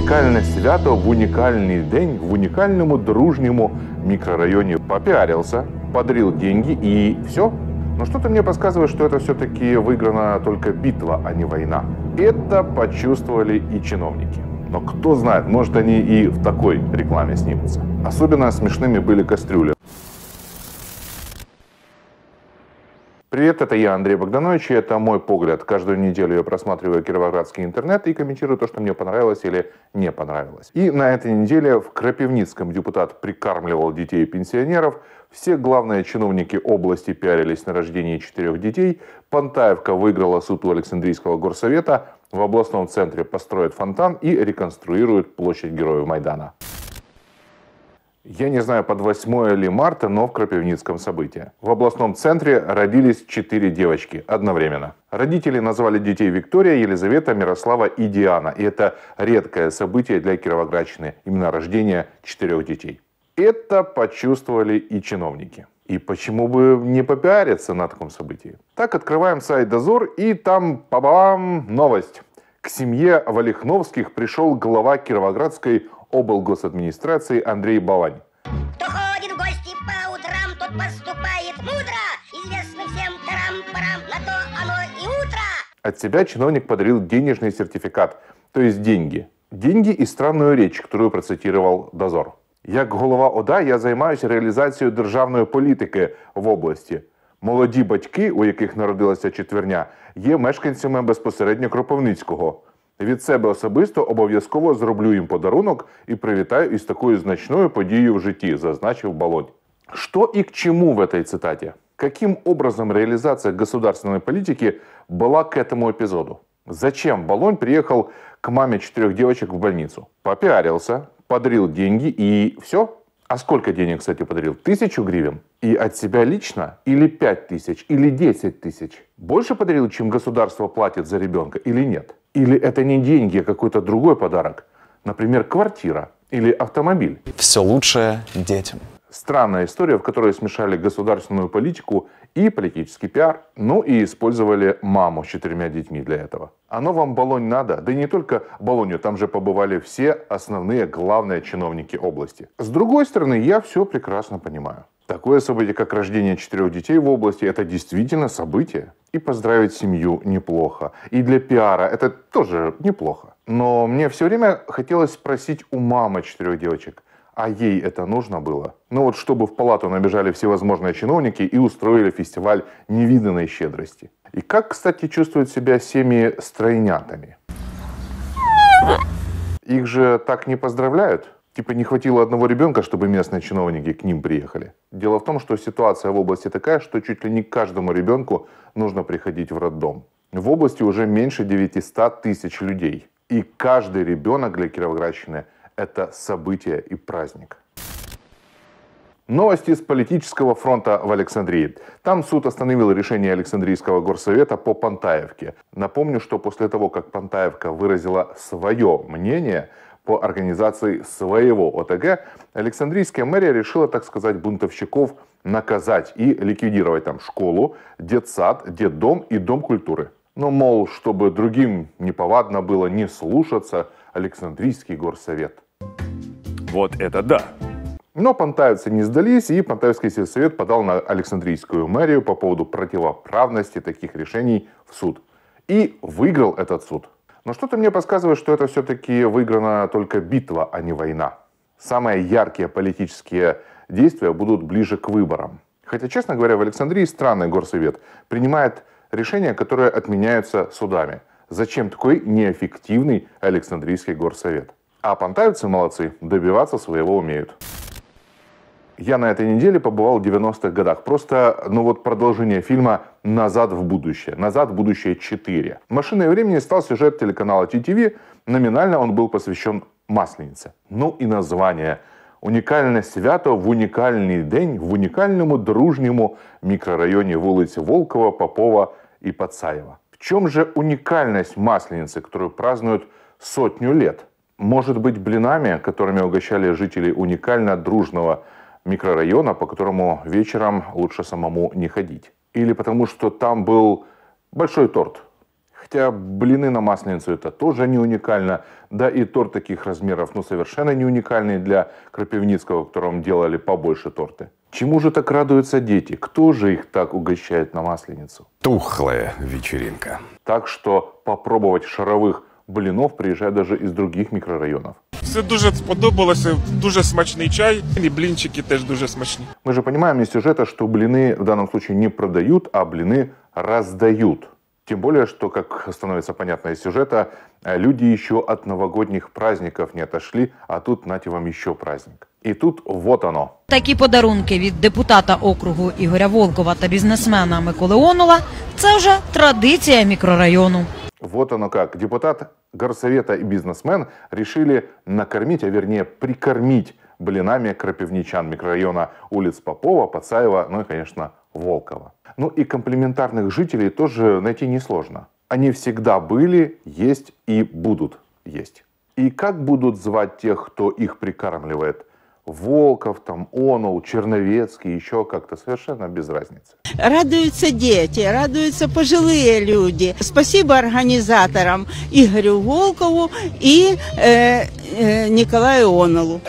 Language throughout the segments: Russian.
унікальне свято в унікальний день в унікальному дружньому микрорайоне. Попиарился, подарил деньги и все. Но ну, что-то мне подсказывает, что это все-таки выиграна только битва, а не война. Это почувствовали и чиновники. Но кто знает, может они и в такой рекламе снимутся. Особенно смешными были кастрюли. Привет, это я, Андрей Богданович, и это мой погляд. Каждую неделю я просматриваю кировоградский интернет и комментирую то, что мне понравилось или не понравилось. И на этой неделе в Крапивницком депутат прикармливал детей пенсионеров, все главные чиновники области пиарились на рождении четырех детей, Понтаевка выиграла суд у Александрийского горсовета, в областном центре построят фонтан и реконструируют площадь Героев Майдана я не знаю, под 8 или марта, но в Кропивницком событии. В областном центре родились четыре девочки одновременно. Родители назвали детей Виктория, Елизавета, Мирослава и Диана. И это редкое событие для Кировоградщины, именно рождение четырех детей. Это почувствовали и чиновники. И почему бы не попиариться на таком событии? Так открываем сайт «Дозор» и там, па-бам, новость. К семье Валихновских пришел глава Кировоградской облгосадминистрации Андрей Балань. Кто ходит в гости по утрам, тот поступает мудро. Известно всем тарам-парам, на то оно и утро. От себя чиновник подарил денежный сертификат, то есть деньги. Деньги и странную речь, которую процитировал Дозор. Як голова ОДА я займаюся реалізацією державної політики в області. Молоді батьки, у яких народилася четверня, є мешканцями безпосередньо Кропивницького. Від себе особисто обов'язково зроблю їм подарунок і привітаю із такою значною подією в житті, зазначив Балонь. Что и к чему в этой цитате? Каким образом реализация государственной политики была к этому эпизоду? Зачем Балонь приехал к маме четырех девочек в больницу? Попиарился, подарил деньги и все? А сколько денег, кстати, подарил? Тысячу гривен? И от себя лично? Или пять тысяч? Или десять тысяч? Больше подарил, чем государство платит за ребенка или нет? Или это не деньги, а какой-то другой подарок? Например, квартира или автомобиль? Все лучшее детям. Странная история, в которой смешали государственную политику и политический пиар, ну и использовали маму с четырьмя детьми для этого. Оно вам Болонь надо, да и не только Болонью, там же побывали все основные главные чиновники области. С другой стороны, я все прекрасно понимаю. Такое событие, как рождение четырех детей в области, это действительно событие. И поздравить семью неплохо. И для пиара это тоже неплохо. Но мне все время хотелось спросить у мамы четырех девочек, а ей это нужно было? Ну вот чтобы в палату набежали всевозможные чиновники и устроили фестиваль невиданной щедрости. И как, кстати, чувствуют себя семьи с тройнятами? Их же так не поздравляют? типа не хватило одного ребенка, чтобы местные чиновники к ним приехали. Дело в том, что ситуация в области такая, что чуть ли не каждому ребенку нужно приходить в роддом. В области уже меньше 900 тысяч людей. И каждый ребенок для Кировоградщины – это событие и праздник. Новости с политического фронта в Александрии. Там суд остановил решение Александрийского горсовета по Пантаевке. Напомню, что после того, как Пантаевка выразила свое мнение – по организации своего ОТГ, Александрийская мэрия решила, так сказать, бунтовщиков наказать и ликвидировать там школу, детсад, детдом и дом культуры. Но, мол, чтобы другим неповадно было не слушаться Александрийский горсовет. Вот это да! Но понтаевцы не сдались, и Понтаевский сельсовет подал на Александрийскую мэрию по поводу противоправности таких решений в суд. И выиграл этот суд – но что-то мне подсказывает, что это все-таки выиграна только битва, а не война. Самые яркие политические действия будут ближе к выборам. Хотя, честно говоря, в Александрии странный горсовет принимает решения, которые отменяются судами. Зачем такой неэффективный Александрийский горсовет? А понтаевцы молодцы, добиваться своего умеют я на этой неделе побывал в 90-х годах. Просто, ну вот продолжение фильма «Назад в будущее». «Назад в будущее 4». «Машиной времени» стал сюжет телеканала ТТВ. Номинально он был посвящен Масленице. Ну и название. Унікальне свято в уникальный день в унікальному дружньому мікрорайоні улице Волкова, Попова и Пацаева. В чем же уникальность Масленицы, которую празднуют сотню лет? Может быть, блинами, которыми угощали жителей уникально дружного микрорайона, по которому вечером лучше самому не ходить. Или потому что там был большой торт. Хотя блины на масленицу это тоже не уникально. Да и торт таких размеров, ну совершенно не уникальный для Крапивницкого, котором делали побольше торты. Чему же так радуются дети? Кто же их так угощает на масленицу? Тухлая вечеринка. Так что попробовать шаровых блинов приезжают даже из других микрорайонов. Все дуже сподобалося, дуже смачний чай, і блінчики теж дуже смачні. Ми ж розуміємо із сюжета, що бліни в даному випадку не продають, а бліни роздають. Тем более, что, как становится понятно из сюжета, люди еще от новогодних праздников не отошли, а тут нате вам еще праздник. І тут вот оно. Такі подарунки від депутата округу Ігоря Волкова та бізнесмена Миколи Онула – це вже традиція мікрорайону. Вот оно как. Депутат горсовета и бизнесмен решили накормить, а вернее прикормить блинами крапивничан микрорайона улиц Попова, Пацаева, ну и, конечно, Волкова. Ну и комплементарных жителей тоже найти несложно. Они всегда были, есть и будут есть. И как будут звать тех, кто их прикармливает? Волков, там, Онул, Черновецкий, еще как-то, совершенно без разницы. Радуются дети, радуются пожилые люди. Спасибо организаторам Игорю Волкову и э, э, Николаю Онулу.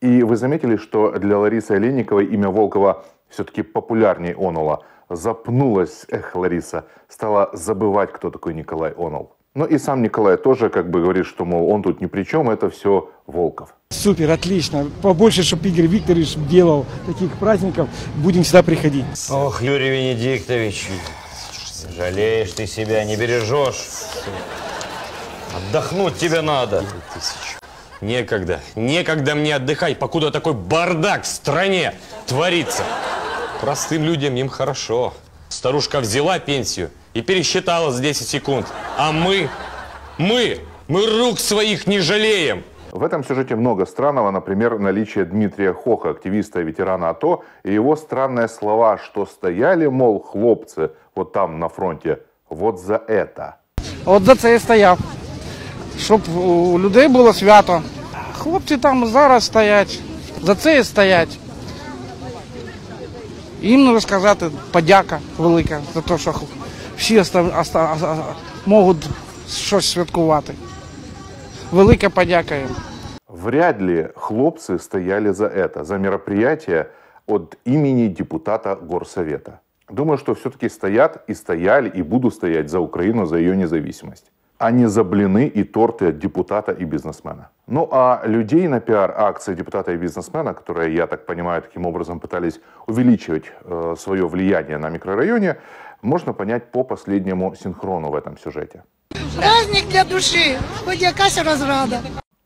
И вы заметили, что для Ларисы Олейниковой имя Волкова все-таки популярнее Онула. Запнулась, эх, Лариса, стала забывать, кто такой Николай Онул. Ну и сам Николай тоже как бы говорит, что, мол, он тут ни при чем, это все Волков. Супер, отлично. Побольше, чтобы Игорь Викторович делал таких праздников. Будем сюда приходить. Ох, Юрий Венедиктович, жалеешь ты себя, не бережешь. Отдохнуть тебе надо. Некогда. Некогда мне отдыхать, покуда такой бардак в стране творится. Простым людям им хорошо. Старушка взяла пенсию, и пересчитала за 10 секунд. А мы, мы, мы рук своих не жалеем. В этом сюжете много странного, например, наличие Дмитрия Хоха, активиста и ветерана АТО, и его странные слова, что стояли, мол, хлопцы вот там на фронте, вот за это. Вот за это я стояв, щоб у людей было свято. хлопцы там зараз стоять, за это і стоять. Їм треба сказати подяка велика за то що всі можуть щось святкувати. Велика подяка їм. Вряд ли хлопцы стояли за это, за мероприятие от имени депутата Горсовета. Думаю, что все-таки стоят и стояли, и будут стоять за Украину, за ее независимость. А не за блины и торты от депутата и бизнесмена. Ну а людей на пиар-акции депутата и бизнесмена, которые, я так понимаю, таким образом пытались увеличивать э, свое влияние на микрорайоне, можно понять по последнему синхрону в этом сюжете. Праздник для души, хоть якась разрада.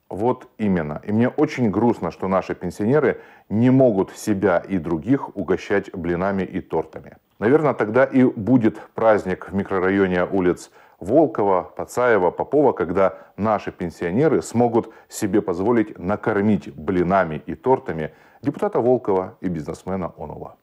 Вот именно. И мне очень грустно, что наши пенсионеры не могут себя и других угощать блинами и тортами. Наверное, тогда и будет праздник в микрорайоне улиц Волкова, Пацаева, Попова, когда наши пенсионеры смогут себе позволить накормить блинами и тортами депутата Волкова и бизнесмена Онова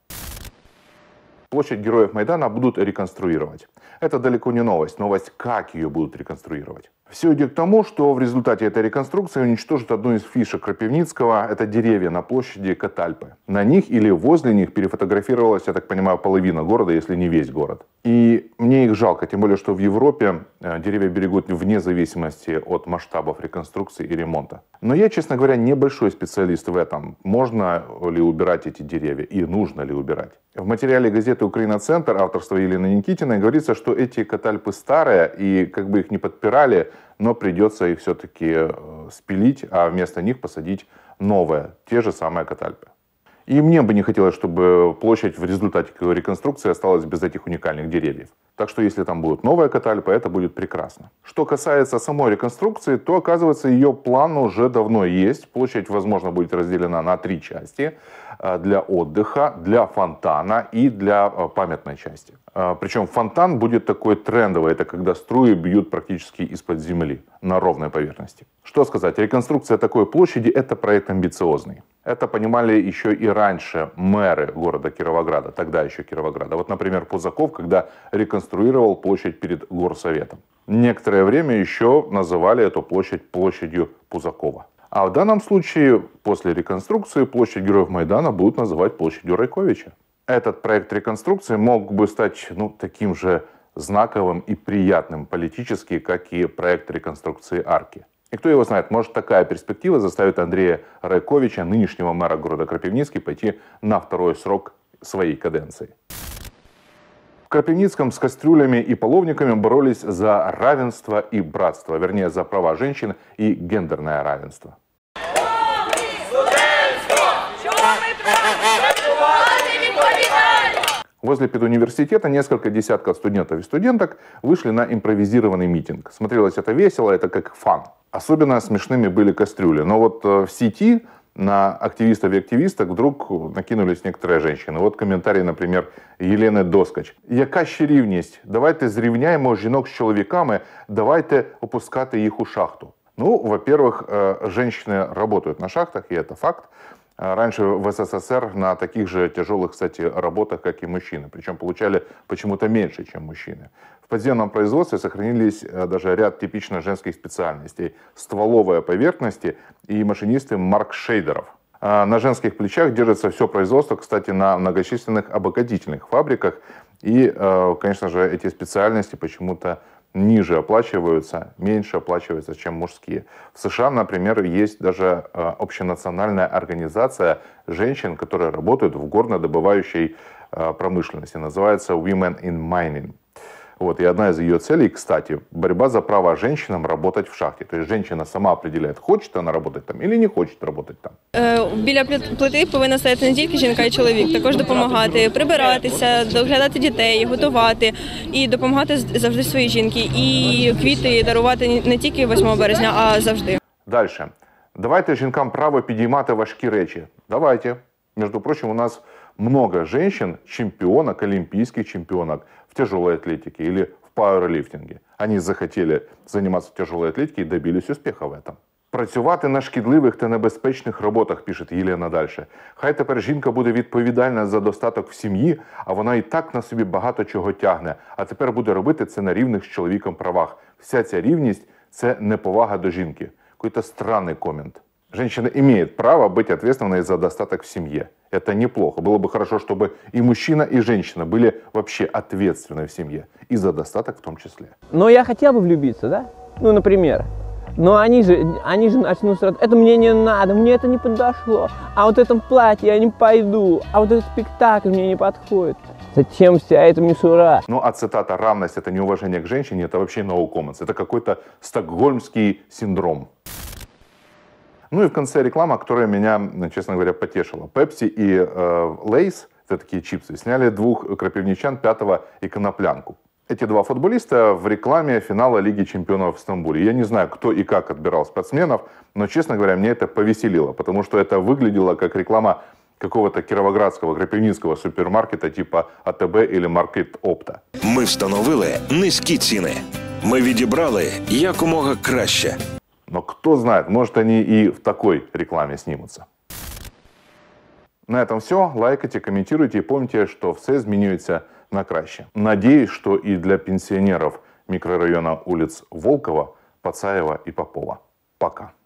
площадь Героев Майдана будут реконструировать. Это далеко не новость. Новость, как ее будут реконструировать. Все идет к тому, что в результате этой реконструкции уничтожат одну из фишек Крапивницкого. Это деревья на площади Катальпы. На них или возле них перефотографировалась, я так понимаю, половина города, если не весь город. И мне их жалко, тем более, что в Европе э, деревья берегут вне зависимости от масштабов реконструкции и ремонта. Но я, честно говоря, небольшой специалист в этом. Можно ли убирать эти деревья и нужно ли убирать? В материале газеты «Украина-центр» авторства Елены Никитиной говорится, что эти катальпы старые, и как бы их не подпирали, но придется их все-таки э, спилить, а вместо них посадить новое, те же самые катальпы. И мне бы не хотелось, чтобы площадь в результате реконструкции осталась без этих уникальных деревьев. Так что если там будут новая катальпа, это будет прекрасно. Что касается самой реконструкции, то оказывается ее план уже давно есть. Площадь, возможно, будет разделена на три части. Э, для отдыха, для фонтана и для э, памятной части. А, Причем фонтан будет такой трендовый, это когда струи бьют практически из-под земли на ровной поверхности. Что сказать, реконструкция такой площади – это проект амбициозный. Это понимали еще и раньше мэры города Кировограда, тогда еще Кировограда. Вот, например, Пузаков, когда реконструировал площадь перед горсоветом. Некоторое время еще называли эту площадь площадью Пузакова. А в данном случае, после реконструкции, площадь Героев Майдана будут называть площадью Райковича этот проект реконструкции мог бы стать ну, таким же знаковым и приятным политически, как и проект реконструкции арки. И кто его знает, может такая перспектива заставит Андрея Райковича, нынешнего мэра города Крапивницкий, пойти на второй срок своей каденции. В Крапивницком с кастрюлями и половниками боролись за равенство и братство, вернее за права женщин и гендерное равенство. Возле педуниверситета несколько десятков студентов и студенток вышли на импровизированный митинг. Смотрелось это весело, это как фан. Особенно смешными были кастрюли. Но вот э, в сети на активистов и активисток вдруг накинулись некоторые женщины. Вот комментарий, например, Елены Доскач. Яка щирівність? Давайте зрівняємо жінок з чоловіками, давайте опускати їх у шахту. Ну, во-первых, э, женщины работают на шахтах, и это факт. А раньше в СССР на таких же тяжелых, кстати, работах, как и мужчины. Причем получали почему-то меньше, чем мужчины. В подземном производстве сохранились э, даже ряд типично женских специальностей. Стволовая поверхности и машинисты марк-шейдеров а – на женских плечах держится все производство, кстати, на многочисленных обогатительных фабриках. И, э, конечно же, эти специальности почему-то ниже оплачиваются, меньше оплачиваются, чем мужские. В США, например, есть даже э, общенациональная организация женщин, которые работают в горнодобывающей э, промышленности. Называется Women in Mining. Вот, и одна из ее целей, кстати, борьба за право женщинам работать в шахте. То есть женщина сама определяет, хочет она работать там или не хоче работати там. Е, біля плити повинна стояти не тільки жінка і чоловік, також допомагати, прибиратися, доглядати дітей, готувати і допомагати завжди своїй жінці. І квіти дарувати не тільки 8 березня, а завжди. Далі. Давайте жінкам право підіймати важкі речі. Давайте. Між прочим, у нас много женщин, чемпионок, олимпийских чемпионок в тяжелой атлетике или в пауэрліфтинге. Они захотіли займатися тяжелой атлетикой и добились успіху. в этом. Працювати на шкідливих та небезпечних роботах, пише Єлена далі. Хай тепер жінка буде відповідальна за достаток в сім'ї, а вона і так на собі багато чого тягне. А тепер буде робити це на рівних з чоловіком правах. Вся ця рівність це неповага до жінки. Какой-то странний комент. Женщина имеет право быть ответственной за достаток в семье. Это неплохо. Было бы хорошо, чтобы и мужчина, и женщина были вообще ответственны в семье. И за достаток в том числе. Но я хотел бы влюбиться, да? Ну, например. Но они же, они же начнут сразу, это мне не надо, мне это не подошло, а вот в этом платье я не пойду, а вот этот спектакль мне не подходит. Зачем вся эта мишура? Ну, а цитата «равность – это неуважение к женщине» – это вообще no comments. Это какой-то стокгольмский синдром. Ну и в конце реклама, которая меня, честно говоря, потешила. Пепси и э, это такие чипсы, сняли двух крапивничан, пятого и коноплянку. Эти два футболиста в рекламе финала Лиги чемпионов в Стамбуле. Я не знаю, кто и как отбирал спортсменов, но, честно говоря, мне это повеселило, потому что это выглядело как реклама какого-то кировоградского крапівницького супермаркета, типа АТБ или Маркет Опта. Ми встановили низькі ціни. Ми відібрали якомога краще. Но кто знает, может они и в такой рекламе снимутся. На этом все. Лайкайте, комментируйте и помните, что все изменяется на краще. Надеюсь, что и для пенсионеров микрорайона улиц Волкова, Пацаева и Попова. Пока.